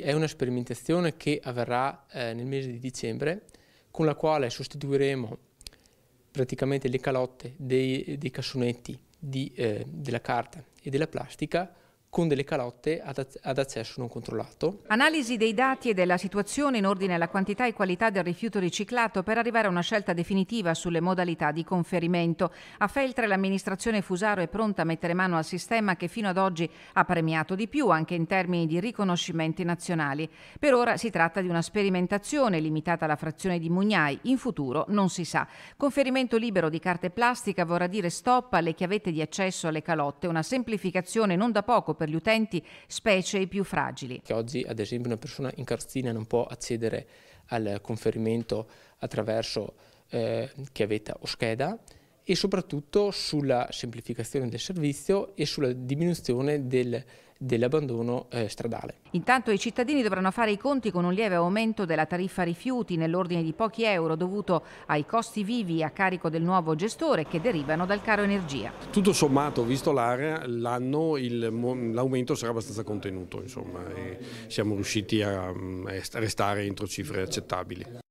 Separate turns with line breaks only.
È una sperimentazione che avverrà eh, nel mese di dicembre con la quale sostituiremo praticamente le calotte dei, dei cassonetti di, eh, della carta e della plastica con delle calotte ad, accesso non controllato.
Analisi dei dati e della situazione in ordine alla quantità e qualità del rifiuto riciclato per arrivare a una scelta definitiva sulle modalità di conferimento. A Feltre l'amministrazione Fusaro è pronta a mettere mano al sistema che fino ad oggi ha premiato di più anche in termini di riconoscimenti nazionali. Per ora si tratta di una sperimentazione limitata alla frazione di Mugnai, in futuro non si sa. Conferimento libero di carte plastica vorrà dire stop alle chiavette di accesso alle calotte, una semplificazione non da poco per per gli utenti, specie i più fragili. Che
oggi ad esempio una persona in Carstina non può accedere al conferimento attraverso eh, chiavetta o scheda e soprattutto sulla semplificazione del servizio e sulla diminuzione del dell'abbandono eh, stradale.
Intanto i cittadini dovranno fare i conti con un lieve aumento della tariffa rifiuti nell'ordine di pochi euro dovuto ai costi vivi a carico del nuovo gestore che derivano dal caro energia.
Tutto sommato, visto l'area, l'anno l'aumento sarà abbastanza contenuto, insomma, siamo riusciti a, mm, a restare entro cifre accettabili.